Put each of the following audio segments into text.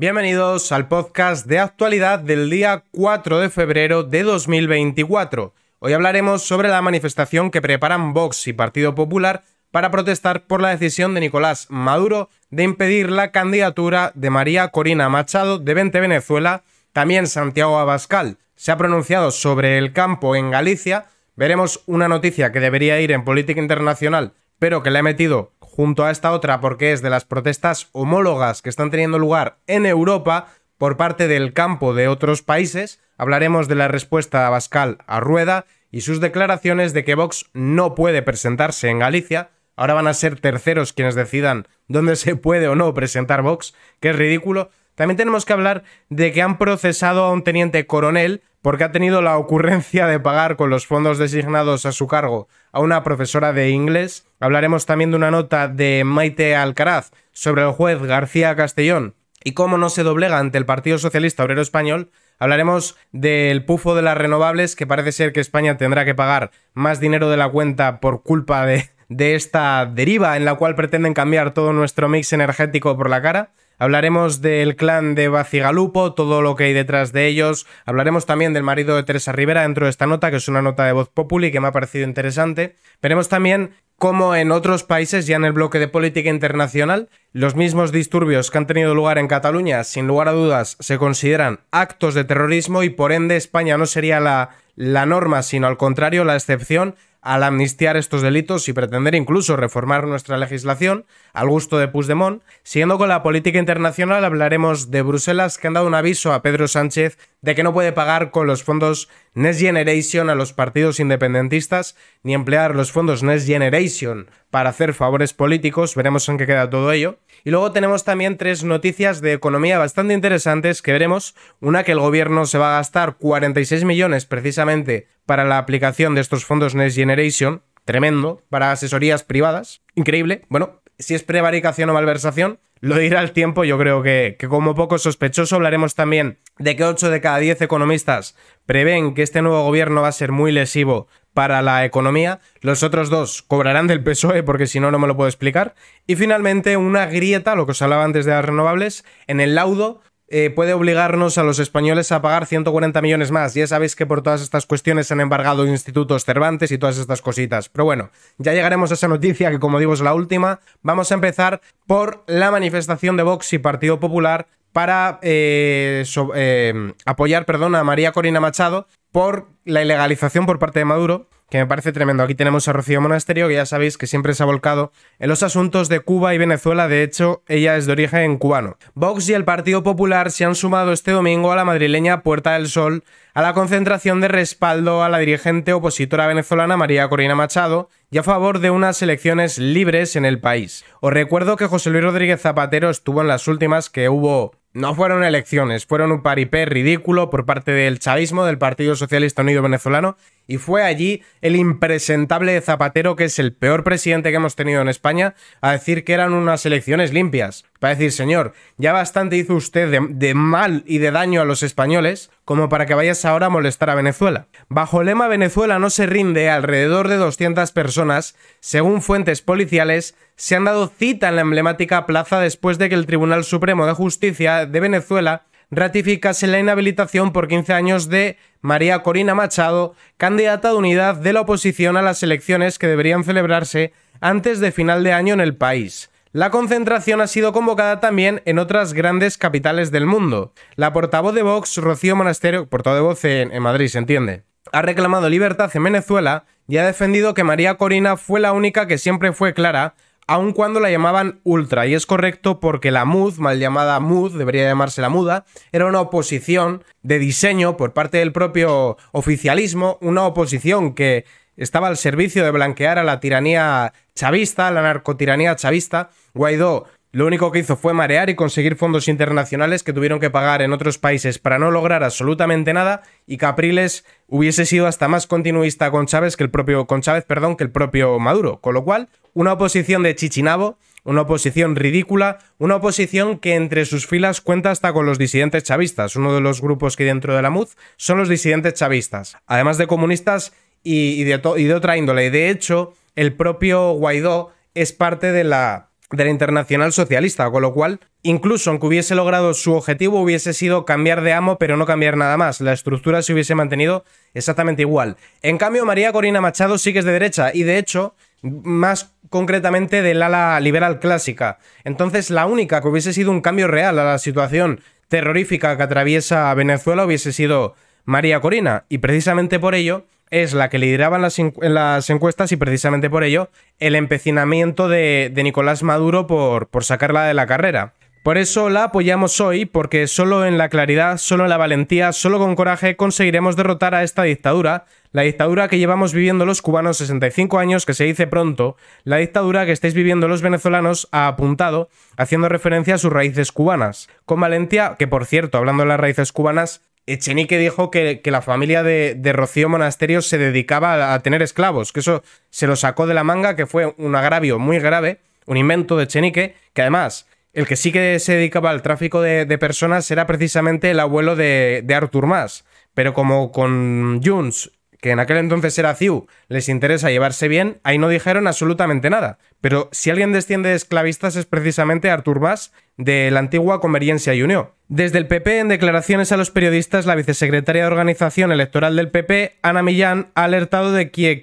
Bienvenidos al podcast de actualidad del día 4 de febrero de 2024. Hoy hablaremos sobre la manifestación que preparan Vox y Partido Popular para protestar por la decisión de Nicolás Maduro de impedir la candidatura de María Corina Machado de 20 Venezuela. También Santiago Abascal se ha pronunciado sobre el campo en Galicia. Veremos una noticia que debería ir en política internacional, pero que le ha metido junto a esta otra porque es de las protestas homólogas que están teniendo lugar en Europa por parte del campo de otros países. Hablaremos de la respuesta de Abascal a Rueda y sus declaraciones de que Vox no puede presentarse en Galicia. Ahora van a ser terceros quienes decidan dónde se puede o no presentar Vox, que es ridículo. También tenemos que hablar de que han procesado a un teniente coronel porque ha tenido la ocurrencia de pagar con los fondos designados a su cargo a una profesora de inglés. Hablaremos también de una nota de Maite Alcaraz sobre el juez García Castellón y cómo no se doblega ante el Partido Socialista Obrero Español. Hablaremos del pufo de las renovables, que parece ser que España tendrá que pagar más dinero de la cuenta por culpa de, de esta deriva en la cual pretenden cambiar todo nuestro mix energético por la cara. Hablaremos del clan de Bacigalupo, todo lo que hay detrás de ellos. Hablaremos también del marido de Teresa Rivera dentro de esta nota, que es una nota de voz populi que me ha parecido interesante. Veremos también cómo en otros países, ya en el bloque de política internacional, los mismos disturbios que han tenido lugar en Cataluña, sin lugar a dudas, se consideran actos de terrorismo y por ende España no sería la, la norma, sino al contrario la excepción al amnistiar estos delitos y pretender incluso reformar nuestra legislación al gusto de Puigdemont. Siguiendo con la política internacional, hablaremos de Bruselas, que han dado un aviso a Pedro Sánchez de que no puede pagar con los fondos Next Generation a los partidos independentistas ni emplear los fondos Next Generation para hacer favores políticos. Veremos en qué queda todo ello. Y luego tenemos también tres noticias de economía bastante interesantes que veremos. Una que el gobierno se va a gastar 46 millones precisamente para la aplicación de estos fondos Next Generation. Tremendo. Para asesorías privadas. Increíble. Bueno, si es prevaricación o malversación, lo dirá el tiempo, yo creo que, que, como poco sospechoso hablaremos también de que 8 de cada 10 economistas prevén que este nuevo gobierno va a ser muy lesivo para la economía. Los otros dos cobrarán del PSOE porque si no, no me lo puedo explicar. Y finalmente, una grieta, lo que os hablaba antes de las renovables, en el laudo eh, puede obligarnos a los españoles a pagar 140 millones más. Ya sabéis que por todas estas cuestiones se han embargado institutos Cervantes y todas estas cositas. Pero bueno, ya llegaremos a esa noticia que como digo es la última. Vamos a empezar por la manifestación de Vox y Partido Popular para eh, eh, apoyar perdón, a María Corina Machado por la ilegalización por parte de Maduro, que me parece tremendo. Aquí tenemos a Rocío Monasterio, que ya sabéis que siempre se ha volcado en los asuntos de Cuba y Venezuela. De hecho, ella es de origen cubano. Vox y el Partido Popular se han sumado este domingo a la madrileña Puerta del Sol a la concentración de respaldo a la dirigente opositora venezolana María Corina Machado y a favor de unas elecciones libres en el país. Os recuerdo que José Luis Rodríguez Zapatero estuvo en las últimas que hubo... No fueron elecciones, fueron un paripé ridículo por parte del chavismo, del Partido Socialista Unido Venezolano, y fue allí el impresentable Zapatero, que es el peor presidente que hemos tenido en España, a decir que eran unas elecciones limpias. Para decir, señor, ya bastante hizo usted de, mal y de daño a los españoles como para que vayas ahora a molestar a Venezuela. Bajo el lema Venezuela no se rinde, alrededor de 200 personas, según fuentes policiales, se han dado cita en la emblemática plaza después de que el Tribunal Supremo de Justicia de Venezuela ratificase la inhabilitación por 15 años de María Corina Machado, candidata de unidad de la oposición a las elecciones que deberían celebrarse antes de final de año en el país. La concentración ha sido convocada también en otras grandes capitales del mundo. La portavoz de Vox, Rocío Monasterio, portavoz de en, Madrid, se entiende, ha reclamado libertad en Venezuela y ha defendido que María Corina fue la única que siempre fue clara, aun cuando la llamaban ultra. Y es correcto porque la MUD, mal llamada MUD, debería llamarse la muda, era una oposición de diseño por parte del propio oficialismo, una oposición que estaba al servicio de blanquear a la tiranía chavista, la narcotiranía chavista, Guaidó lo único que hizo fue marear y conseguir fondos internacionales que tuvieron que pagar en otros países para no lograr absolutamente nada y Capriles hubiese sido hasta más continuista con Chávez que el propio con Chávez, perdón, que el propio Maduro, con lo cual una oposición de Chichinabo, una oposición ridícula, una oposición que entre sus filas cuenta hasta con los disidentes chavistas, uno de los grupos que dentro de la MUD son los disidentes chavistas, además de comunistas y, de, y otra índole. De hecho, el propio Guaidó es parte de la, de la internacional socialista, con lo cual, incluso aunque hubiese logrado su objetivo, hubiese sido cambiar de amo, pero no cambiar nada más. La estructura se hubiese mantenido exactamente igual. En cambio, María Corina Machado sí que es de derecha, y de hecho, más concretamente del ala liberal clásica. Entonces, la única que hubiese sido un cambio real a la situación terrorífica que atraviesa Venezuela hubiese sido María Corina, y precisamente por ello es la que lideraban las, las encuestas y precisamente por ello el empecinamiento de, Nicolás Maduro por, por sacarla de la carrera. Por eso la apoyamos hoy, porque solo en la claridad, solo en la valentía, solo con coraje conseguiremos derrotar a esta dictadura, la dictadura que llevamos viviendo los cubanos 65 años, que se dice pronto, la dictadura que estáis viviendo los venezolanos ha apuntado, haciendo referencia a sus raíces cubanas. Con valentía, que por cierto, hablando de las raíces cubanas, Chenique dijo que, la familia de, Rocío Monasterio se dedicaba a, tener esclavos, que eso se lo sacó de la manga, que fue un agravio muy grave, un invento de Chenique, que además el que sí que se dedicaba al tráfico de, personas era precisamente el abuelo de, de Arthur Mas, pero como con Jones que en aquel entonces era Ciu, les interesa llevarse bien, ahí no dijeron absolutamente nada. Pero si alguien desciende de esclavistas es precisamente Artur Mas, de la antigua Convergencia y Unión. Desde el PP, en declaraciones a los periodistas, la vicesecretaria de Organización Electoral del PP, Ana Millán, ha alertado de que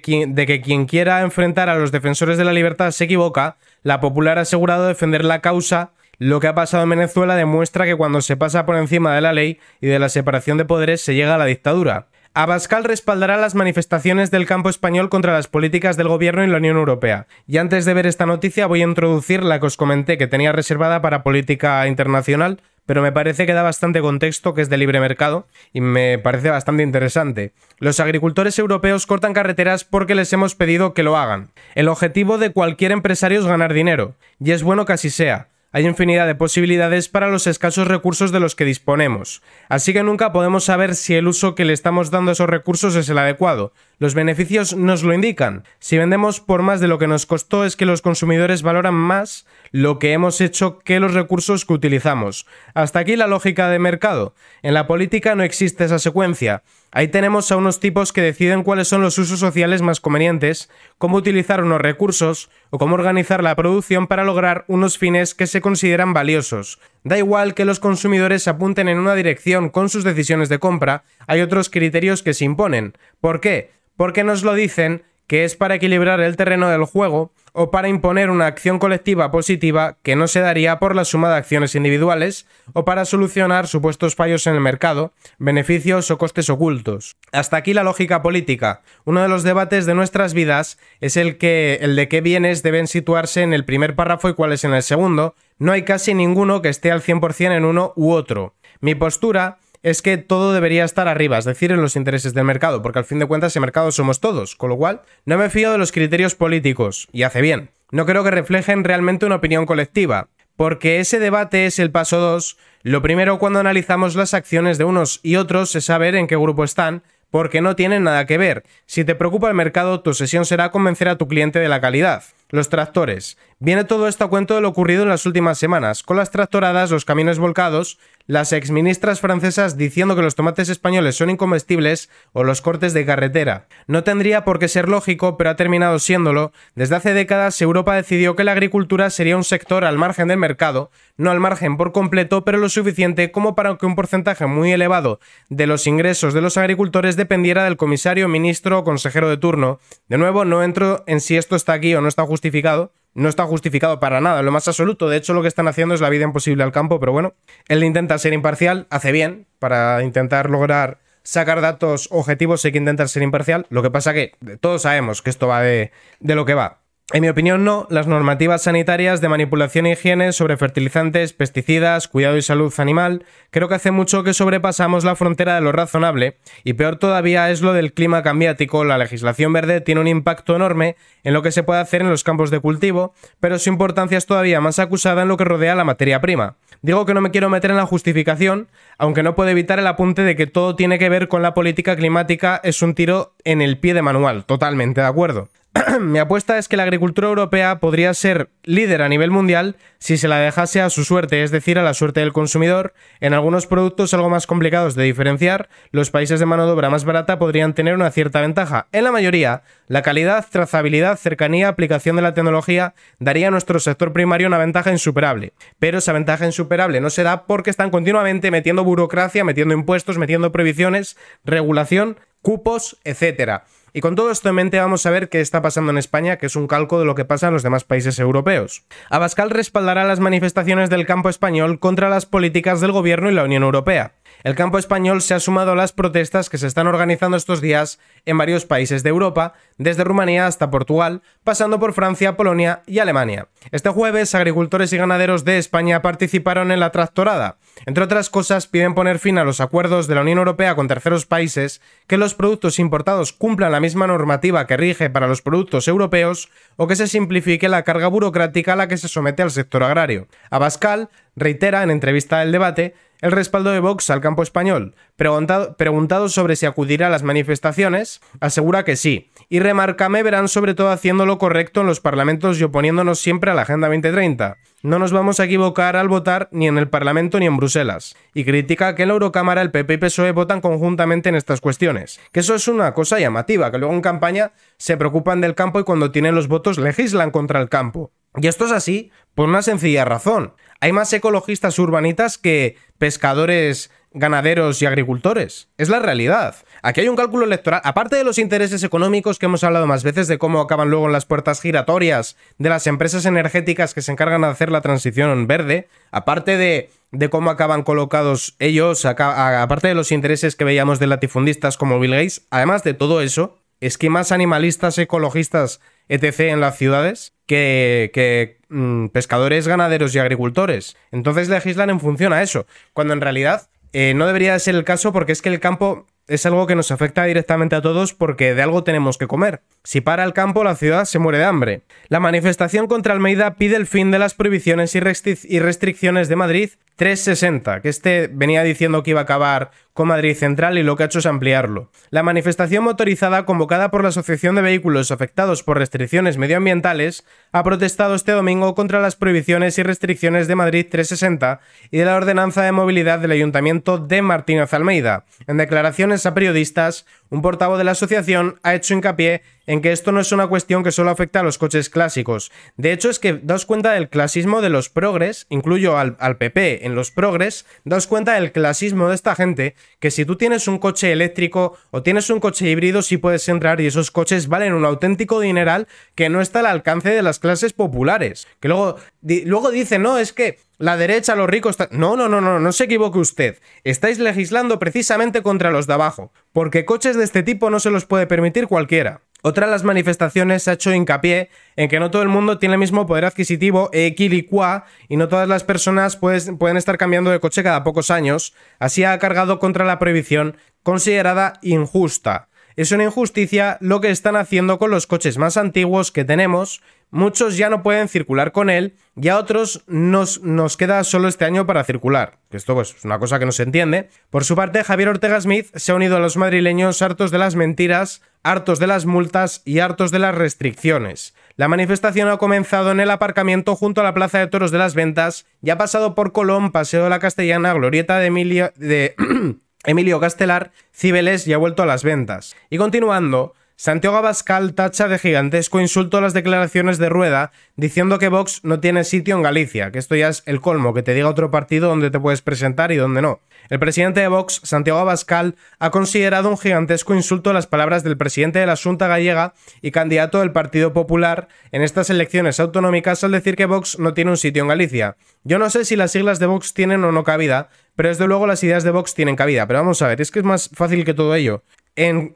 quien quiera enfrentar a los defensores de la libertad se equivoca. La popular ha asegurado defender la causa. Lo que ha pasado en Venezuela demuestra que cuando se pasa por encima de la ley y de la separación de poderes se llega a la dictadura. Abascal respaldará las manifestaciones del campo español contra las políticas del gobierno y la Unión Europea. Y antes de ver esta noticia voy a introducir la que os comenté que tenía reservada para política internacional, pero me parece que da bastante contexto que es de libre mercado y me parece bastante interesante. Los agricultores europeos cortan carreteras porque les hemos pedido que lo hagan. El objetivo de cualquier empresario es ganar dinero, y es bueno que así sea hay infinidad de posibilidades para los escasos recursos de los que disponemos, así que nunca podemos saber si el uso que le estamos dando a esos recursos es el adecuado, los beneficios nos lo indican. Si vendemos por más de lo que nos costó es que los consumidores valoran más lo que hemos hecho que los recursos que utilizamos. Hasta aquí la lógica de mercado. En la política no existe esa secuencia. Ahí tenemos a unos tipos que deciden cuáles son los usos sociales más convenientes, cómo utilizar unos recursos o cómo organizar la producción para lograr unos fines que se consideran valiosos. Da igual que los consumidores se apunten en una dirección con sus decisiones de compra, hay otros criterios que se imponen. ¿Por qué? Porque nos lo dicen que es para equilibrar el terreno del juego o para imponer una acción colectiva positiva que no se daría por la suma de acciones individuales o para solucionar supuestos fallos en el mercado, beneficios o costes ocultos. Hasta aquí la lógica política. Uno de los debates de nuestras vidas es el que el de qué bienes deben situarse en el primer párrafo y cuáles en el segundo. No hay casi ninguno que esté al 100% en uno u otro. Mi postura es que todo debería estar arriba, es decir, en los intereses del mercado, porque al fin de cuentas el mercado somos todos, con lo cual no me fío de los criterios políticos, y hace bien. No creo que reflejen realmente una opinión colectiva, porque ese debate es el paso 2. Lo primero cuando analizamos las acciones de unos y otros es saber en qué grupo están, porque no tienen nada que ver. Si te preocupa el mercado, tu sesión será convencer a tu cliente de la calidad. Los tractores. Viene todo esto a cuento de lo ocurrido en las últimas semanas, con las tractoradas, los camiones volcados, las exministras francesas diciendo que los tomates españoles son incomestibles o los cortes de carretera. No tendría por qué ser lógico, pero ha terminado siéndolo. Desde hace décadas Europa decidió que la agricultura sería un sector al margen del mercado, no al margen por completo, pero lo suficiente como para que un porcentaje muy elevado de los ingresos de los agricultores dependiera del comisario, ministro o consejero de turno. De nuevo, no entro en si esto está aquí o no está justificado, no está justificado para nada, lo más absoluto. De hecho, lo que están haciendo es la vida imposible al campo, pero bueno, él intenta ser imparcial, hace bien, para intentar lograr sacar datos objetivos, hay que intentar ser imparcial. Lo que pasa que todos sabemos que esto va de lo que va. En mi opinión, no. Las normativas sanitarias de manipulación e higiene sobre fertilizantes, pesticidas, cuidado y salud animal, creo que hace mucho que sobrepasamos la frontera de lo razonable, y peor todavía es lo del clima cambiático. La legislación verde tiene un impacto enorme en lo que se puede hacer en los campos de cultivo, pero su importancia es todavía más acusada en lo que rodea la materia prima. Digo que no me quiero meter en la justificación, aunque no puedo evitar el apunte de que todo tiene que ver con la política climática es un tiro en el pie de manual, totalmente de acuerdo. Mi apuesta es que la agricultura europea podría ser líder a nivel mundial si se la dejase a su suerte, es decir, a la suerte del consumidor. En algunos productos algo más complicados de diferenciar, los países de mano de obra más barata podrían tener una cierta ventaja. En la mayoría, la calidad, trazabilidad, cercanía, aplicación de la tecnología daría a nuestro sector primario una ventaja insuperable. Pero esa ventaja insuperable no se da porque están continuamente metiendo burocracia, metiendo impuestos, metiendo prohibiciones, regulación, cupos, etcétera. Y con todo esto en mente vamos a ver qué está pasando en España, que es un calco de lo que pasa en los demás países europeos. Abascal respaldará las manifestaciones del campo español contra las políticas del gobierno y la Unión Europea. El campo español se ha sumado a las protestas que se están organizando estos días en varios países de Europa, desde Rumanía hasta Portugal, pasando por Francia, Polonia y Alemania. Este jueves, agricultores y ganaderos de España participaron en la tractorada. Entre otras cosas, piden poner fin a los acuerdos de la Unión Europea con terceros países, que los productos importados cumplan la misma normativa que rige para los productos europeos o que se simplifique la carga burocrática a la que se somete al sector agrario. A Bascal, reitera en entrevista al debate el respaldo de Vox al campo español. Preguntado, preguntado, sobre si acudirá a las manifestaciones, asegura que sí. Y remarca, me verán sobre todo haciendo lo correcto en los parlamentos y oponiéndonos siempre a la Agenda 2030. No nos vamos a equivocar al votar ni en el Parlamento ni en Bruselas. Y critica que en la Eurocámara el PP y PSOE votan conjuntamente en estas cuestiones. Que eso es una cosa llamativa, que luego en campaña se preocupan del campo y cuando tienen los votos legislan contra el campo. Y esto es así por una sencilla razón hay más ecologistas urbanitas que pescadores, ganaderos y agricultores. Es la realidad. Aquí hay un cálculo electoral, aparte de los intereses económicos que hemos hablado más veces de cómo acaban luego en las puertas giratorias de las empresas energéticas que se encargan de hacer la transición verde, aparte de, cómo acaban colocados ellos, aparte de los intereses que veíamos de latifundistas como Bill Gates, además de todo eso, es que más animalistas, ecologistas, etc. en las ciudades que, que Mm, pescadores, ganaderos y agricultores. Entonces legislan en función a eso, cuando en realidad eh, no debería ser el caso porque es que el campo es algo que nos afecta directamente a todos porque de algo tenemos que comer. Si para el campo, la ciudad se muere de hambre. La manifestación contra Almeida pide el fin de las prohibiciones y restricciones de Madrid 360, que este venía diciendo que iba a acabar con Madrid Central y lo que ha hecho es ampliarlo. La manifestación motorizada convocada por la Asociación de Vehículos Afectados por Restricciones Medioambientales ha protestado este domingo contra las prohibiciones y restricciones de Madrid 360 y de la ordenanza de movilidad del Ayuntamiento de Martínez Almeida. En declaraciones a periodistas, un portavoz de la asociación ha hecho hincapié en que esto no es una cuestión que solo afecta a los coches clásicos. De hecho, es que daos cuenta del clasismo de los progres, incluyo al, PP en los progres, daos cuenta del clasismo de esta gente, que si tú tienes un coche eléctrico o tienes un coche híbrido, sí puedes entrar y esos coches valen un auténtico dineral que no está al alcance de las clases populares. Que luego, luego dicen, no, es que la derecha, los ricos... No, no, no, no, no se equivoque usted. Estáis legislando precisamente contra los de abajo, porque coches de este tipo no se los puede permitir cualquiera. Otra de las manifestaciones ha hecho hincapié en que no todo el mundo tiene el mismo poder adquisitivo equilicua y no todas las personas pues, pueden estar cambiando de coche cada pocos años. Así ha cargado contra la prohibición considerada injusta. Es una injusticia lo que están haciendo con los coches más antiguos que tenemos Muchos ya no pueden circular con él y a otros nos, nos queda solo este año para circular. Esto pues, es una cosa que no se entiende. Por su parte, Javier Ortega Smith se ha unido a los madrileños hartos de las mentiras, hartos de las multas y hartos de las restricciones. La manifestación ha comenzado en el aparcamiento junto a la Plaza de Toros de las Ventas y ha pasado por Colón, Paseo de la Castellana, Glorieta de de Emilio Castelar, Cibeles y ha vuelto a las ventas. Y continuando, Santiago Abascal tacha de gigantesco insulto las declaraciones de Rueda, diciendo que Vox no tiene sitio en Galicia, que esto ya es el colmo, que te diga otro partido donde te puedes presentar y dónde no. El presidente de Vox, Santiago Abascal, ha considerado un gigantesco insulto las palabras del presidente de la Junta Gallega y candidato del Partido Popular en estas elecciones autonómicas al decir que Vox no tiene un sitio en Galicia. Yo no sé si las siglas de Vox tienen o no cabida, pero desde luego las ideas de Vox tienen cabida. Pero vamos a ver, es que es más fácil que todo ello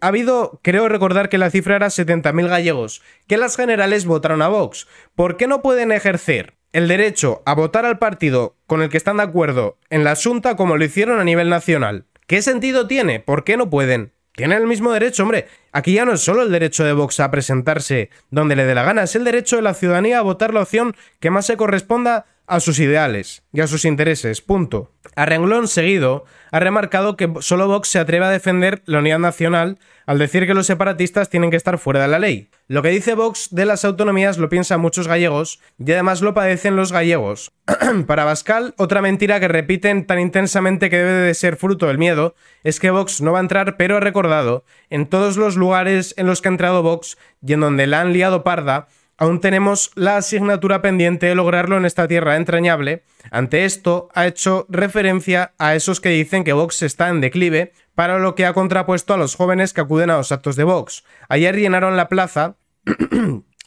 ha habido, creo recordar que la cifra era 70.000 gallegos, que las generales votaron a Vox. ¿Por qué no pueden ejercer el derecho a votar al partido con el que están de acuerdo en la asunta como lo hicieron a nivel nacional? ¿Qué sentido tiene? ¿Por qué no pueden? Tienen el mismo derecho, hombre. Aquí ya no es solo el derecho de Vox a presentarse donde le dé la gana, es el derecho de la ciudadanía a votar la opción que más se corresponda a sus ideales y a sus intereses, punto. A renglón seguido, ha remarcado que solo Vox se atreve a defender la unidad nacional al decir que los separatistas tienen que estar fuera de la ley. Lo que dice Vox de las autonomías lo piensan muchos gallegos y además lo padecen los gallegos. Para Bascal, otra mentira que repiten tan intensamente que debe de ser fruto del miedo es que Vox no va a entrar, pero ha recordado, en todos los lugares en los que ha entrado Vox y en donde la han liado parda, aún tenemos la asignatura pendiente de lograrlo en esta tierra entrañable. Ante esto, ha hecho referencia a esos que dicen que Vox está en declive, para lo que ha contrapuesto a los jóvenes que acuden a los actos de Vox. Ayer llenaron la plaza,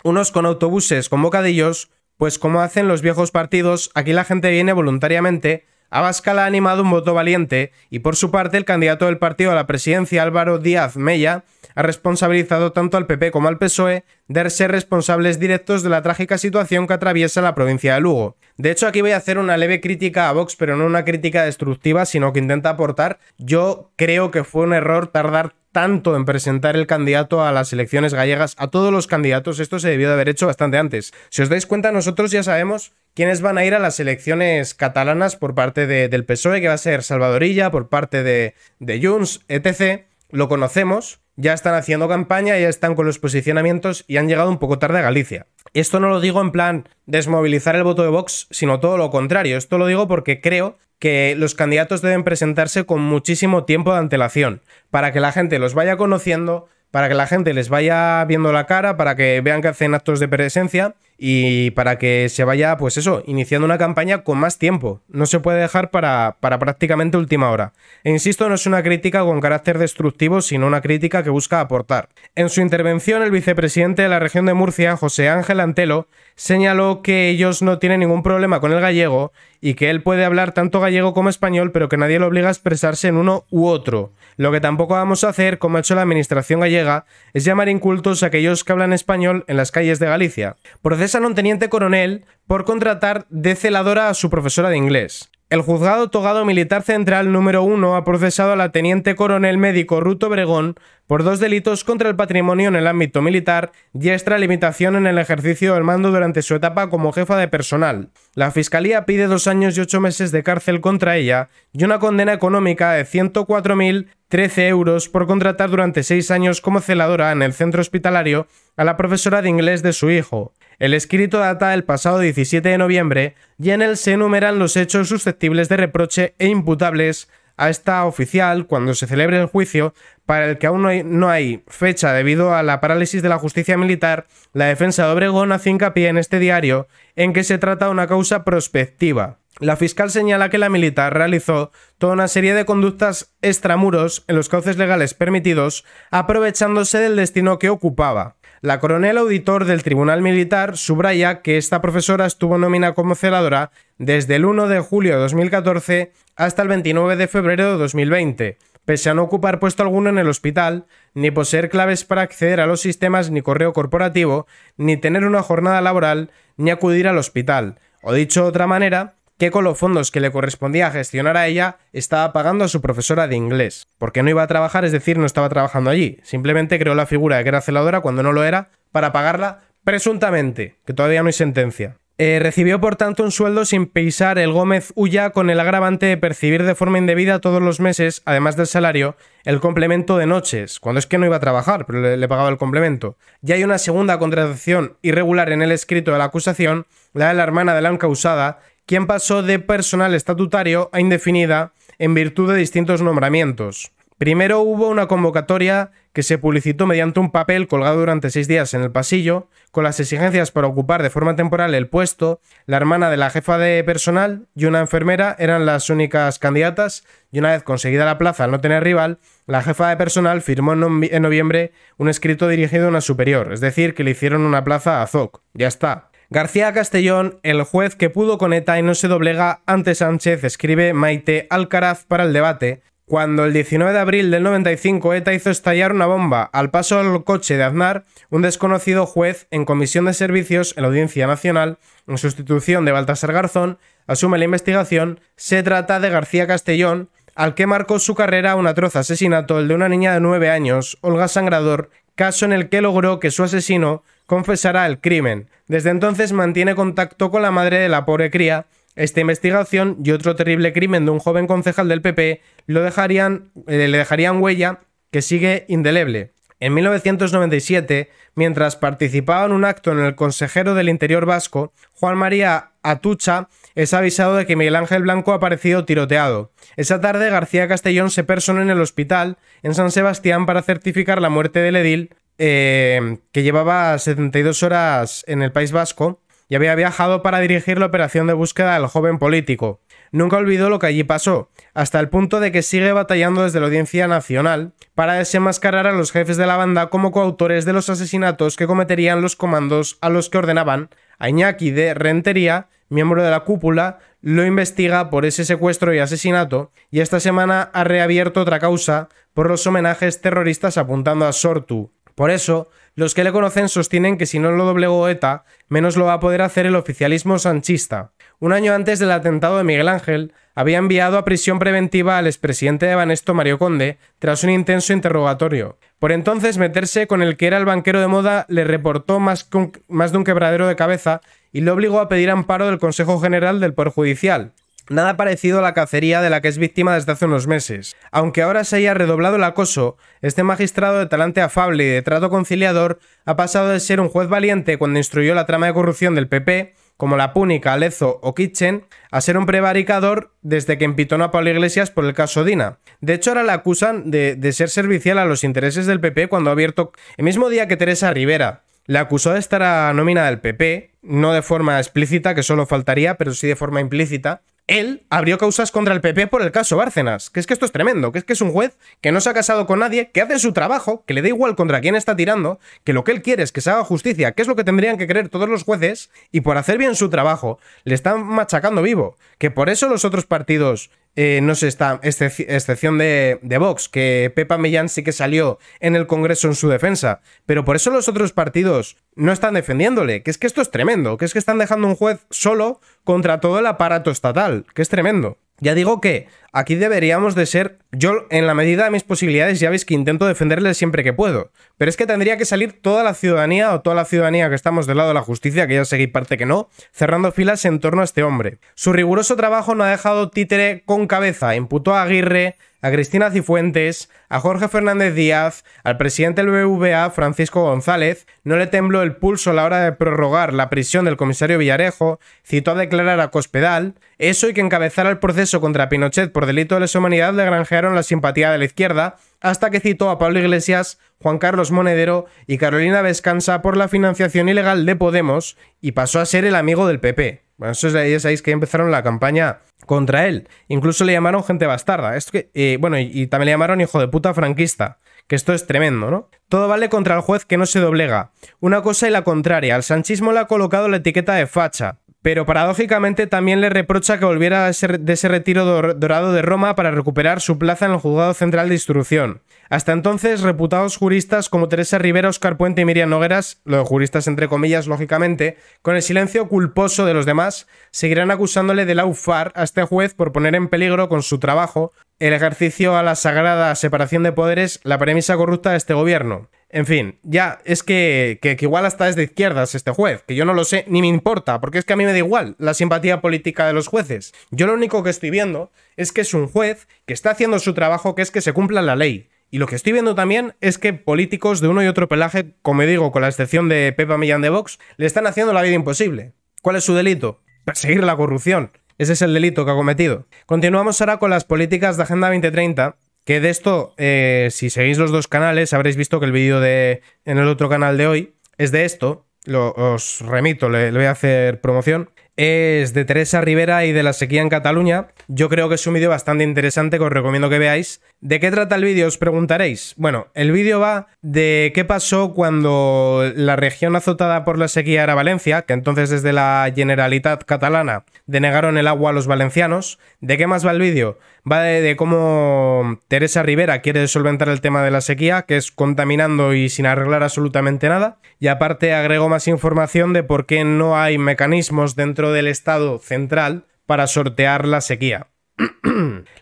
unos con autobuses con bocadillos, pues como hacen los viejos partidos, aquí la gente viene voluntariamente Abascal ha animado un voto valiente y por su parte el candidato del partido a la presidencia Álvaro Díaz Mella ha responsabilizado tanto al PP como al PSOE de ser responsables directos de la trágica situación que atraviesa la provincia de Lugo. De hecho aquí voy a hacer una leve crítica a Vox pero no una crítica destructiva sino que intenta aportar yo creo que fue un error tardar tanto en presentar el candidato a las elecciones gallegas a todos los candidatos, esto se debió de haber hecho bastante antes. Si os dais cuenta, nosotros ya sabemos quiénes van a ir a las elecciones catalanas por parte del PSOE, que va a ser Salvadorilla, por parte de, de Junts, etc. Lo conocemos, ya están haciendo campaña, ya están con los posicionamientos y han llegado un poco tarde a Galicia. Esto no lo digo en plan desmovilizar el voto de Vox, sino todo lo contrario. Esto lo digo porque creo que los candidatos deben presentarse con muchísimo tiempo de antelación, para que la gente los vaya conociendo, para que la gente les vaya viendo la cara, para que vean que hacen actos de presencia y para que se vaya, pues eso, iniciando una campaña con más tiempo. No se puede dejar para, prácticamente última hora. E insisto, no es una crítica con carácter destructivo, sino una crítica que busca aportar. En su intervención, el vicepresidente de la región de Murcia, José Ángel Antelo, señaló que ellos no tienen ningún problema con el gallego y que él puede hablar tanto gallego como español, pero que nadie lo obliga a expresarse en uno u otro. Lo que tampoco vamos a hacer, como ha hecho la administración gallega, es llamar incultos a aquellos que hablan español en las calles de Galicia. Por procesan a un teniente coronel por contratar de celadora a su profesora de inglés. El juzgado togado militar central número 1 ha procesado a la teniente coronel médico Ruto Bregón por dos delitos contra el patrimonio en el ámbito militar y extra limitación en el ejercicio del mando durante su etapa como jefa de personal. La fiscalía pide dos años y ocho meses de cárcel contra ella y una condena económica de 104.013 euros por contratar durante seis años como celadora en el centro hospitalario a la profesora de inglés de su hijo. El escrito data del pasado 17 de noviembre y en él se enumeran los hechos susceptibles de reproche e imputables a esta oficial cuando se celebre el juicio, para el que aún no hay, no hay, fecha debido a la parálisis de la justicia militar, la defensa de Obregón hace hincapié en este diario en que se trata de una causa prospectiva. La fiscal señala que la militar realizó toda una serie de conductas extramuros en los cauces legales permitidos, aprovechándose del destino que ocupaba. La coronel auditor del Tribunal Militar subraya que esta profesora estuvo nómina como celadora desde el 1 de julio de 2014 hasta el 29 de febrero de 2020, pese a no ocupar puesto alguno en el hospital, ni poseer claves para acceder a los sistemas ni correo corporativo, ni tener una jornada laboral, ni acudir al hospital. O dicho de otra manera, que con los fondos que le correspondía gestionar a ella estaba pagando a su profesora de inglés, porque no iba a trabajar, es decir, no estaba trabajando allí, simplemente creó la figura de que era celadora cuando no lo era, para pagarla presuntamente, que todavía no hay sentencia. Eh, recibió por tanto un sueldo sin pisar el Gómez Ulla con el agravante de percibir de forma indebida todos los meses, además del salario, el complemento de noches, cuando es que no iba a trabajar, pero le, pagaba el complemento. Ya hay una segunda contratación irregular en el escrito de la acusación, la de la hermana de la encausada, quien pasó de personal estatutario a indefinida en virtud de distintos nombramientos. Primero hubo una convocatoria que se publicitó mediante un papel colgado durante seis días en el pasillo, con las exigencias para ocupar de forma temporal el puesto, la hermana de la jefa de personal y una enfermera eran las únicas candidatas, y una vez conseguida la plaza al no tener rival, la jefa de personal firmó en, en noviembre un escrito dirigido a una superior, es decir, que le hicieron una plaza a Zoc. Ya está. García Castellón, el juez que pudo con ETA y no se doblega ante Sánchez, escribe Maite Alcaraz para el debate, cuando el 19 de abril del 95 ETA hizo estallar una bomba al paso al coche de Aznar, un desconocido juez en comisión de servicios en la Audiencia Nacional, en sustitución de Baltasar Garzón, asume la investigación. Se trata de García Castellón, al que marcó su carrera un atroz asesinato, el de una niña de 9 años, Olga Sangrador, caso en el que logró que su asesino confesará el crimen. Desde entonces mantiene contacto con la madre de la pobre cría. Esta investigación y otro terrible crimen de un joven concejal del PP lo dejarían, eh, le dejarían huella que sigue indeleble. En 1997, mientras participaba en un acto en el Consejero del Interior Vasco, Juan María Atucha es avisado de que Miguel Ángel Blanco ha aparecido tiroteado. Esa tarde García Castellón se persona en el hospital en San Sebastián para certificar la muerte del edil Em, que llevaba 72 horas en el País Vasco y había viajado para dirigir la operación de búsqueda del joven político. Nunca olvidó lo que allí pasó, hasta el punto de que sigue batallando desde la Audiencia Nacional para desenmascarar a los jefes de la banda como coautores de los asesinatos que cometerían los comandos a los que ordenaban. A Iñaki de Rentería, miembro de la cúpula, lo investiga por ese secuestro y asesinato, y esta semana ha reabierto otra causa por los homenajes terroristas apuntando a Sortu, por eso, los que le conocen sostienen que si no lo doblegó ETA, menos lo va a poder hacer el oficialismo sanchista. Un año antes del atentado de Miguel Ángel, había enviado a prisión preventiva al expresidente de Banesto Mario Conde tras un intenso interrogatorio. Por entonces meterse con el que era el banquero de moda le reportó más, más de un quebradero de cabeza y le obligó a pedir amparo del Consejo General del Poder Judicial, Nada parecido a la cacería de la que es víctima desde hace unos meses. Aunque ahora se haya redoblado el acoso, este magistrado de talante afable y de trato conciliador ha pasado de ser un juez valiente cuando instruyó la trama de corrupción del PP, como la Púnica, Alezo o Kitchen, a ser un prevaricador desde que empitonó a Pablo Iglesias por el caso Dina. De hecho, ahora la acusan de, ser servicial a los intereses del PP cuando ha abierto el mismo día que Teresa Rivera, la acusó de estar a nómina del PP, no de forma explícita, que solo faltaría, pero sí de forma implícita, él abrió causas contra el PP por el caso Bárcenas. Que es que esto es tremendo, que es que es un juez que no se ha casado con nadie, que hace su trabajo, que le da igual contra quién está tirando, que lo que él quiere es que se haga justicia, que es lo que tendrían que creer todos los jueces, y por hacer bien su trabajo, le están machacando vivo. Que por eso los otros partidos eh, no sé, está, excepción de, de, Vox, que Pepa Millán sí que salió en el Congreso en su defensa, pero por eso los otros partidos no están defendiéndole, que es que esto es tremendo, que es que están dejando un juez solo contra todo el aparato estatal, que es tremendo. Ya digo que Aquí deberíamos de ser, yo en la medida de mis posibilidades ya veis que intento defenderle siempre que puedo, pero es que tendría que salir toda la ciudadanía o toda la ciudadanía que estamos del lado de la justicia, que ya seguí parte que no, cerrando filas en torno a este hombre. Su riguroso trabajo no ha dejado títere con cabeza, imputó a Aguirre, a Cristina Cifuentes, a Jorge Fernández Díaz, al presidente del BVA, Francisco González, no le tembló el pulso a la hora de prorrogar la prisión del comisario Villarejo, citó a declarar a Cospedal, eso y que encabezara el proceso contra Pinochet por delito de lesa humanidad le granjearon la simpatía de la izquierda, hasta que citó a Pablo Iglesias, Juan Carlos Monedero y Carolina descansa por la financiación ilegal de Podemos y pasó a ser el amigo del PP. Bueno, eso es, ya sabéis que empezaron la campaña contra él. Incluso le llamaron gente bastarda. Esto que, eh, bueno, y, y también le llamaron hijo de puta franquista. Que esto es tremendo, ¿no? Todo vale contra el juez que no se doblega. Una cosa y la contraria. Al sanchismo le ha colocado la etiqueta de facha pero paradójicamente también le reprocha que volviera de ese retiro dorado de Roma para recuperar su plaza en el Juzgado Central de Instrucción. Hasta entonces, reputados juristas como Teresa Rivera, Oscar Puente y Miriam Nogueras, los juristas entre comillas, lógicamente, con el silencio culposo de los demás, seguirán acusándole de laufar a este juez por poner en peligro con su trabajo el ejercicio a la sagrada separación de poderes, la premisa corrupta de este gobierno. En fin, ya es que, igual hasta es de izquierdas este juez, que yo no lo sé ni me importa, porque es que a mí me da igual la simpatía política de los jueces. Yo lo único que estoy viendo es que es un juez que está haciendo su trabajo, que es que se cumpla la ley. Y lo que estoy viendo también es que políticos de uno y otro pelaje, como digo, con la excepción de Pepa Millán de Vox, le están haciendo la vida imposible. ¿Cuál es su delito? Perseguir la corrupción. Ese es el delito que ha cometido. Continuamos ahora con las políticas de Agenda 2030 que de esto, eh, si seguís los dos canales, habréis visto que el vídeo de en el otro canal de hoy es de esto. Lo, os remito, le voy a hacer promoción. Es de Teresa Rivera y de la sequía en Cataluña. Yo creo que es un vídeo bastante interesante que os recomiendo que veáis. ¿De qué trata el vídeo? Os preguntaréis. Bueno, el vídeo va de qué pasó cuando la región azotada por la sequía era Valencia, que entonces desde la Generalitat catalana denegaron el agua a los valencianos. ¿De qué más va el vídeo? Va de, de cómo Teresa Rivera quiere solventar el tema de la sequía, que es contaminando y sin arreglar absolutamente nada. Y aparte agrego más información de por qué no hay mecanismos dentro del Estado central para sortear la sequía.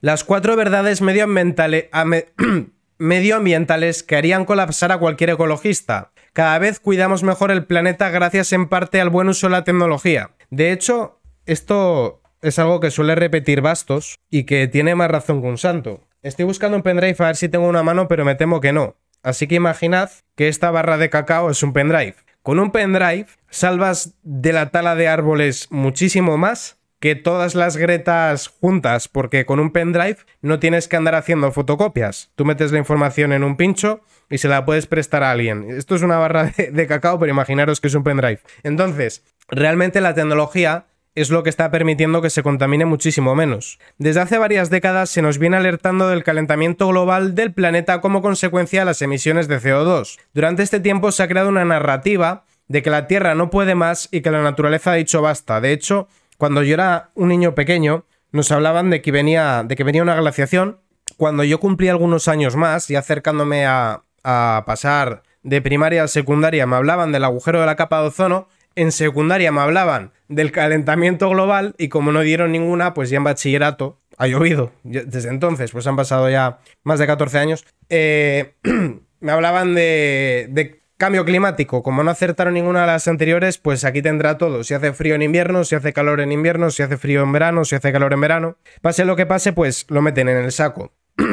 Las cuatro verdades medioambientales, que harían colapsar a cualquier ecologista. Cada vez cuidamos mejor el planeta gracias en parte al buen uso de la tecnología. De hecho, esto es algo que suele repetir Bastos y que tiene más razón que un santo. Estoy buscando un pendrive a ver si tengo una mano, pero me temo que no. Así que imaginad que esta barra de cacao es un pendrive. Con un pendrive salvas de la tala de árboles muchísimo más que todas las gretas juntas, porque con un pendrive no tienes que andar haciendo fotocopias. Tú metes la información en un pincho y se la puedes prestar a alguien. Esto es una barra de, cacao, pero imaginaros que es un pendrive. Entonces, realmente la tecnología es lo que está permitiendo que se contamine muchísimo menos. Desde hace varias décadas se nos viene alertando del calentamiento global del planeta como consecuencia de las emisiones de CO2. Durante este tiempo se ha creado una narrativa de que la Tierra no puede más y que la naturaleza ha dicho basta. De hecho, cuando yo era un niño pequeño, nos hablaban de que venía, de que venía una glaciación. Cuando yo cumplí algunos años más y acercándome a, pasar de primaria a secundaria, me hablaban del agujero de la capa de ozono. En secundaria me hablaban del calentamiento global y como no dieron ninguna, pues ya en bachillerato ha llovido. Desde entonces, pues han pasado ya más de 14 años. Eh, me hablaban de, de Cambio climático. Como no acertaron ninguna de las anteriores, pues aquí tendrá todo. Si hace frío en invierno, si hace calor en invierno, si hace frío en verano, si hace calor en verano. Pase lo que pase, pues lo meten en el saco.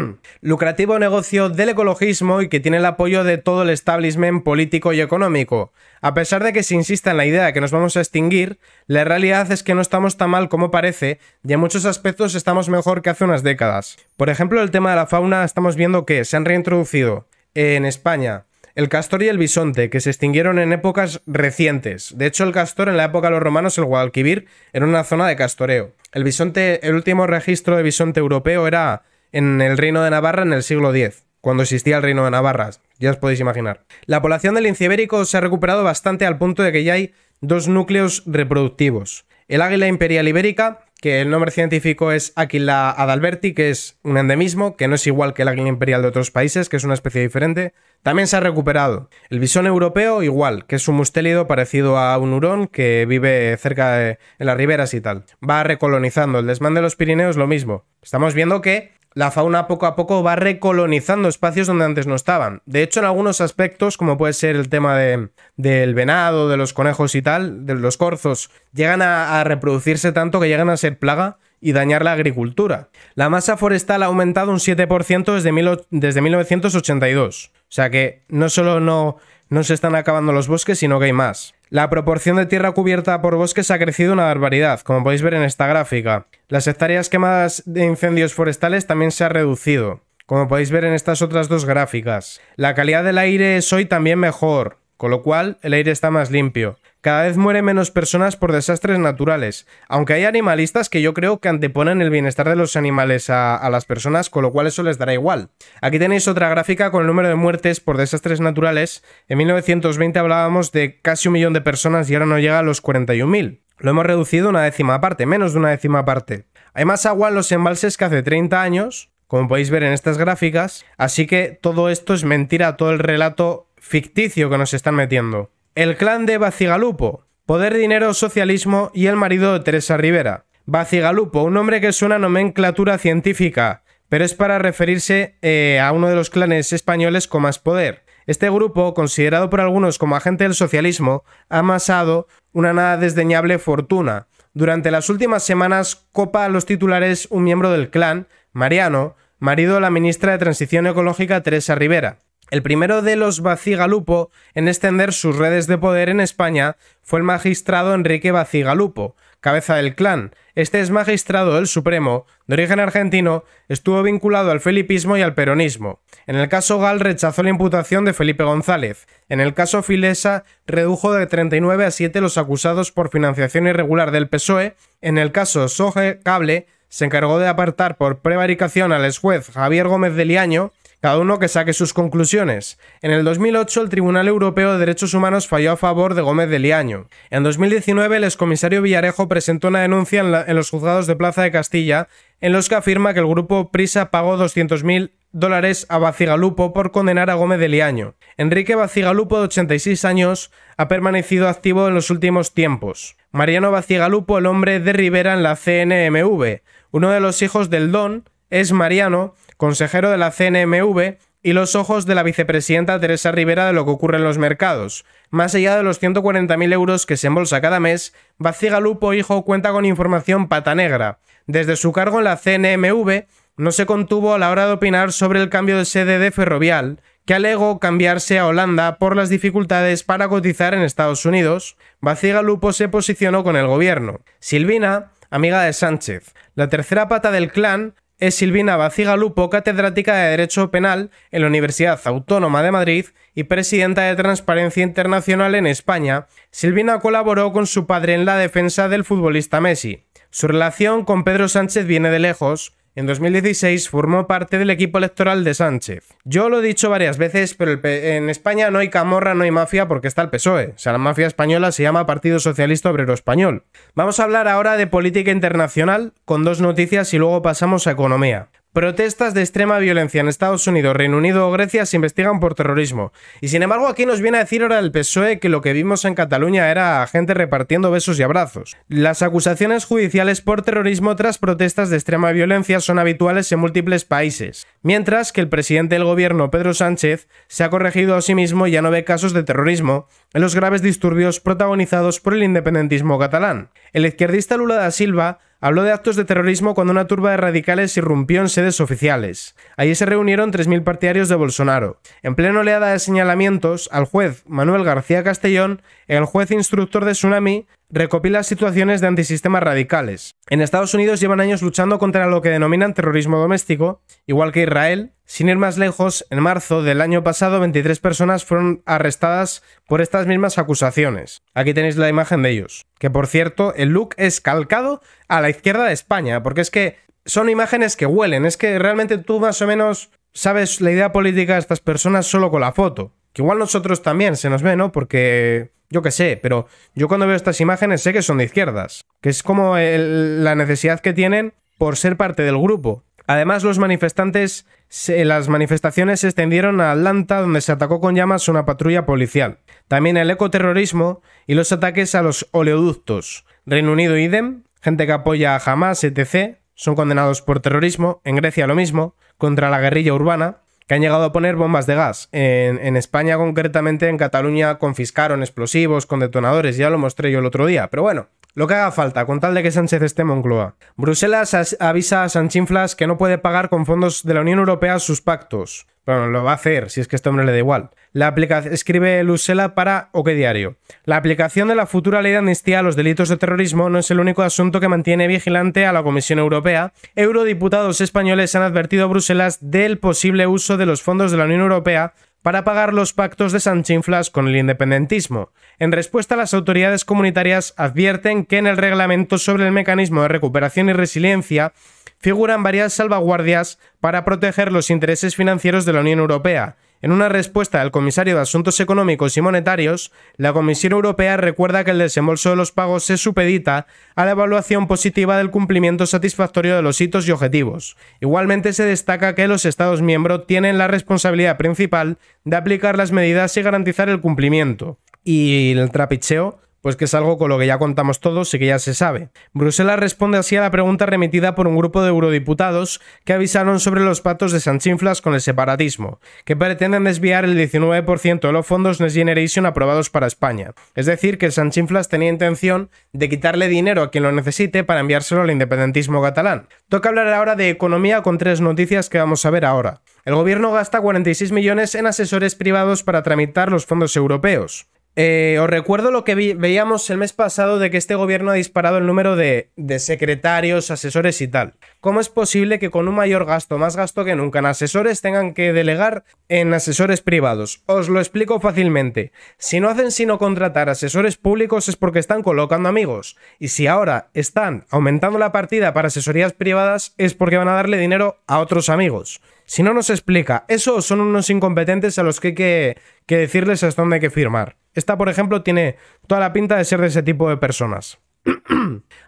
Lucrativo negocio del ecologismo y que tiene el apoyo de todo el establishment político y económico. A pesar de que se insista en la idea de que nos vamos a extinguir, la realidad es que no estamos tan mal como parece y en muchos aspectos estamos mejor que hace unas décadas. Por ejemplo, el tema de la fauna estamos viendo que se han reintroducido en España el castor y el bisonte, que se extinguieron en épocas recientes. De hecho, el castor en la época de los romanos, el Guadalquivir, era una zona de castoreo. El bisonte, el último registro de bisonte europeo era en el reino de Navarra en el siglo X, cuando existía el reino de Navarra, ya os podéis imaginar. La población del incibérico se ha recuperado bastante al punto de que ya hay dos núcleos reproductivos. El águila imperial ibérica, que el nombre científico es Aquila adalberti, que es un endemismo, que no es igual que el águila imperial de otros países, que es una especie diferente. También se ha recuperado. El bisón europeo, igual, que es un mustélido parecido a un hurón que vive cerca de en las riberas y tal. Va recolonizando. El desmán de los Pirineos, lo mismo. Estamos viendo que la fauna poco a poco va recolonizando espacios donde antes no estaban. De hecho, en algunos aspectos, como puede ser el tema del venado, de los conejos y tal, de los corzos, llegan a, reproducirse tanto que llegan a ser plaga y dañar la agricultura. La masa forestal ha aumentado un 7% desde, desde 1982. O sea que no solo no, no se están acabando los bosques, sino que hay más. La proporción de tierra cubierta por bosques ha crecido una barbaridad, como podéis ver en esta gráfica. Las hectáreas quemadas de incendios forestales también se ha reducido, como podéis ver en estas otras dos gráficas. La calidad del aire es hoy también mejor, con lo cual el aire está más limpio. Cada vez mueren menos personas por desastres naturales, aunque hay animalistas que yo creo que anteponen el bienestar de los animales a, las personas, con lo cual eso les dará igual. Aquí tenéis otra gráfica con el número de muertes por desastres naturales. En 1920 hablábamos de casi un millón de personas y ahora no llega a los 41.000. Lo hemos reducido una décima parte, menos de una décima parte. Hay más agua en los embalses que hace 30 años, como podéis ver en estas gráficas, así que todo esto es mentira, todo el relato ficticio que nos están metiendo. El clan de Bacigalupo, Poder, Dinero, Socialismo y el marido de Teresa Rivera. Bacigalupo, un nombre que es una nomenclatura científica, pero es para referirse eh, a uno de los clanes españoles con más poder. Este grupo, considerado por algunos como agente del socialismo, ha amasado una nada desdeñable fortuna. Durante las últimas semanas copa a los titulares un miembro del clan, Mariano, marido de la ministra de Transición Ecológica Teresa Rivera. El primero de los Bacigalupo en extender sus redes de poder en España fue el magistrado Enrique Bacigalupo, cabeza del clan. Este es magistrado del Supremo, de origen argentino, estuvo vinculado al felipismo y al peronismo. En el caso Gal rechazó la imputación de Felipe González. En el caso Filesa redujo de 39 a 7 los acusados por financiación irregular del PSOE. En el caso Soje Cable se encargó de apartar por prevaricación al ex juez Javier Gómez de Liaño cada uno que saque sus conclusiones. En el 2008 el Tribunal Europeo de Derechos Humanos falló a favor de Gómez de Liaño. En 2019 el excomisario Villarejo presentó una denuncia en, los juzgados de Plaza de Castilla en los que afirma que el grupo Prisa pagó 200.000 dólares a Bacigalupo por condenar a Gómez de Liaño. Enrique Bacigalupo, de 86 años, ha permanecido activo en los últimos tiempos. Mariano Bacigalupo, el hombre de Rivera en la CNMV, uno de los hijos del Don, es Mariano consejero de la CNMV, y los ojos de la vicepresidenta Teresa Rivera de lo que ocurre en los mercados. Más allá de los 140.000 euros que se embolsa cada mes, Bacigalupo, Hijo cuenta con información pata negra. Desde su cargo en la CNMV, no se contuvo a la hora de opinar sobre el cambio de sede de Ferrovial, que alegó cambiarse a Holanda por las dificultades para cotizar en Estados Unidos. Vacigalupo se posicionó con el gobierno. Silvina, amiga de Sánchez, la tercera pata del clan, es Silvina Bacigalupo, catedrática de Derecho Penal en la Universidad Autónoma de Madrid y presidenta de Transparencia Internacional en España. Silvina colaboró con su padre en la defensa del futbolista Messi. Su relación con Pedro Sánchez viene de lejos, en 2016 formó parte del equipo electoral de Sánchez. Yo lo he dicho varias veces, pero en España no hay camorra, no hay mafia porque está el PSOE. O sea, la mafia española se llama Partido Socialista Obrero Español. Vamos a hablar ahora de política internacional con dos noticias y luego pasamos a economía. Protestas de extrema violencia en Estados Unidos, Reino Unido o Grecia se investigan por terrorismo. Y sin embargo, aquí nos viene a decir ahora el PSOE que lo que vimos en Cataluña era gente repartiendo besos y abrazos. Las acusaciones judiciales por terrorismo tras protestas de extrema violencia son habituales en múltiples países, mientras que el presidente del gobierno, Pedro Sánchez, se ha corregido a sí mismo y ya no ve casos de terrorismo, en los graves disturbios protagonizados por el independentismo catalán. El izquierdista Lula da Silva habló de actos de terrorismo cuando una turba de radicales irrumpió en sedes oficiales. Allí se reunieron 3.000 partidarios de Bolsonaro. En plena oleada de señalamientos, al juez Manuel García Castellón, el juez instructor de Tsunami, recopila situaciones de antisistemas radicales. En Estados Unidos llevan años luchando contra lo que denominan terrorismo doméstico, igual que Israel. Sin ir más lejos, en marzo del año pasado 23 personas fueron arrestadas por estas mismas acusaciones. Aquí tenéis la imagen de ellos. Que por cierto, el look es calcado a la izquierda de España, porque es que son imágenes que huelen, es que realmente tú más o menos sabes la idea política de estas personas solo con la foto. Que igual nosotros también se nos ve, ¿no? Porque yo qué sé, pero yo cuando veo estas imágenes sé que son de izquierdas, que es como la necesidad que tienen por ser parte del grupo. Además, los manifestantes, las manifestaciones se extendieron a Atlanta, donde se atacó con llamas una patrulla policial. También el ecoterrorismo y los ataques a los oleoductos. Reino Unido, idem, gente que apoya a Hamas, etc., son condenados por terrorismo, en Grecia lo mismo, contra la guerrilla urbana que han llegado a poner bombas de gas. En, España, concretamente, en Cataluña confiscaron explosivos con detonadores, ya lo mostré yo el otro día, pero bueno. Lo que haga falta, con tal de que Sánchez esté en Moncloa. Bruselas avisa a Sanchinflas que no puede pagar con fondos de la Unión Europea sus pactos. Bueno, lo va a hacer, si es que este hombre le da igual. La aplicación, escribe Lusela para Diario. La aplicación de la futura ley de amnistía a los delitos de terrorismo no es el único asunto que mantiene vigilante a la Comisión Europea. Eurodiputados españoles han advertido a Bruselas del posible uso de los fondos de la Unión Europea para pagar los pactos de Sanchinflas con el independentismo. En respuesta, las autoridades comunitarias advierten que en el reglamento sobre el mecanismo de recuperación y resiliencia figuran varias salvaguardias para proteger los intereses financieros de la Unión Europea en una respuesta del comisario de Asuntos Económicos y Monetarios, la Comisión Europea recuerda que el desembolso de los pagos se supedita a la evaluación positiva del cumplimiento satisfactorio de los hitos y objetivos. Igualmente se destaca que los Estados miembros tienen la responsabilidad principal de aplicar las medidas y garantizar el cumplimiento. Y el trapicheo pues que es algo con lo que ya contamos todos y que ya se sabe. Bruselas responde así a la pregunta remitida por un grupo de eurodiputados que avisaron sobre los patos de Sanchinflas con el separatismo, que pretenden desviar el 19% de los fondos Next Generation aprobados para España. Es decir, que Sanchinflas tenía intención de quitarle dinero a quien lo necesite para enviárselo al independentismo catalán. Toca hablar ahora de economía con tres noticias que vamos a ver ahora. El gobierno gasta 46 millones en asesores privados para tramitar los fondos europeos. Eh, os recuerdo lo que veíamos el mes pasado de que este gobierno ha disparado el número de, secretarios, asesores y tal. ¿Cómo es posible que con un mayor gasto, más gasto que nunca en asesores, tengan que delegar en asesores privados? Os lo explico fácilmente. Si no hacen sino contratar asesores públicos es porque están colocando amigos. Y si ahora están aumentando la partida para asesorías privadas es porque van a darle dinero a otros amigos. Si no nos explica, eso son unos incompetentes a los que hay que, que decirles hasta dónde hay que firmar. Esta, por ejemplo, tiene toda la pinta de ser de ese tipo de personas.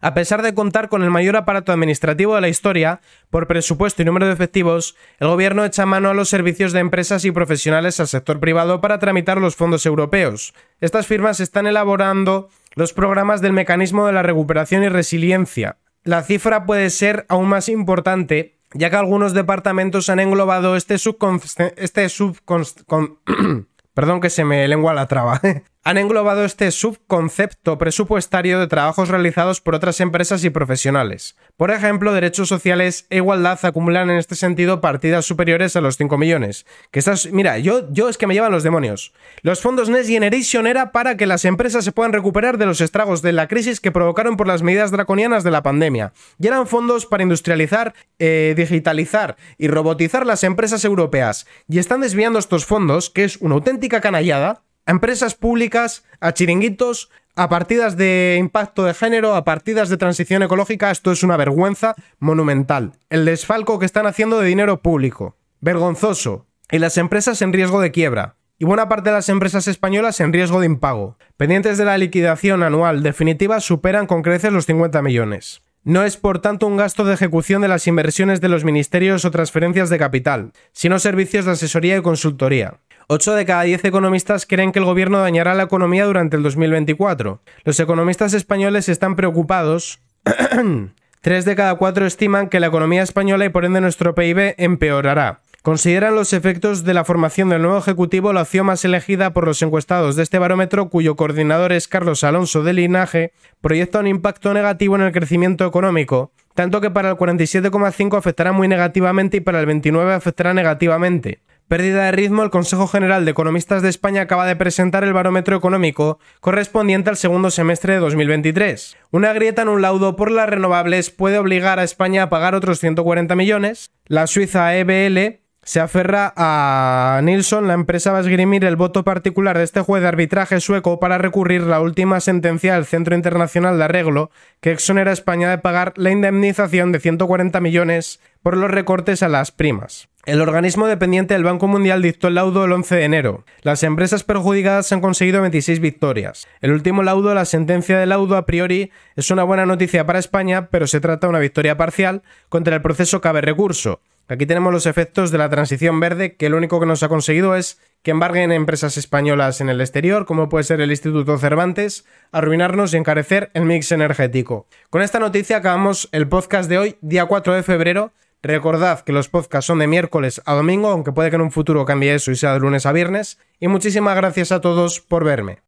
A pesar de contar con el mayor aparato administrativo de la historia, por presupuesto y número de efectivos, el gobierno echa mano a los servicios de empresas y profesionales al sector privado para tramitar los fondos europeos. Estas firmas están elaborando los programas del mecanismo de la recuperación y resiliencia. La cifra puede ser aún más importante, ya que algunos departamentos han englobado este subcon... Este Perdón que se me lengua la traba. han englobado este subconcepto presupuestario de trabajos realizados por otras empresas y profesionales. Por ejemplo, derechos sociales e igualdad acumulan en este sentido partidas superiores a los 5 millones. Que mira, yo, yo es que me llevan los demonios. Los fondos Next Generation era para que las empresas se puedan recuperar de los estragos de la crisis que provocaron por las medidas draconianas de la pandemia. Y eran fondos para industrializar, eh, digitalizar y robotizar las empresas europeas. Y están desviando estos fondos, que es una auténtica canallada, a empresas públicas, a chiringuitos, a partidas de impacto de género, a partidas de transición ecológica. Esto es una vergüenza monumental. El desfalco que están haciendo de dinero público. Vergonzoso. Y las empresas en riesgo de quiebra. Y buena parte de las empresas españolas en riesgo de impago. Pendientes de la liquidación anual definitiva superan con creces los 50 millones. No es por tanto un gasto de ejecución de las inversiones de los ministerios o transferencias de capital, sino servicios de asesoría y consultoría. 8 de cada 10 economistas creen que el gobierno dañará la economía durante el 2024. Los economistas españoles están preocupados. 3 de cada 4 estiman que la economía española y por ende nuestro PIB empeorará. Consideran los efectos de la formación del nuevo Ejecutivo la opción más elegida por los encuestados de este barómetro, cuyo coordinador es Carlos Alonso de Linaje, proyecta un impacto negativo en el crecimiento económico, tanto que para el 47,5 afectará muy negativamente y para el 29 afectará negativamente. Pérdida de ritmo, el Consejo General de Economistas de España acaba de presentar el barómetro económico correspondiente al segundo semestre de 2023. Una grieta en un laudo por las renovables puede obligar a España a pagar otros 140 millones, la Suiza EBL se aferra a Nilsson, la empresa va a esgrimir el voto particular de este juez de arbitraje sueco para recurrir la última sentencia del Centro Internacional de Arreglo que exonera a España de pagar la indemnización de 140 millones por los recortes a las primas. El organismo dependiente del Banco Mundial dictó el laudo el 11 de enero. Las empresas perjudicadas han conseguido 26 victorias. El último laudo, la sentencia de laudo a priori, es una buena noticia para España, pero se trata de una victoria parcial. Contra el proceso cabe recurso. Aquí tenemos los efectos de la transición verde, que lo único que nos ha conseguido es que embarguen empresas españolas en el exterior, como puede ser el Instituto Cervantes, arruinarnos y encarecer el mix energético. Con esta noticia acabamos el podcast de hoy, día 4 de febrero. Recordad que los podcasts son de miércoles a domingo, aunque puede que en un futuro cambie eso y sea de lunes a viernes. Y muchísimas gracias a todos por verme.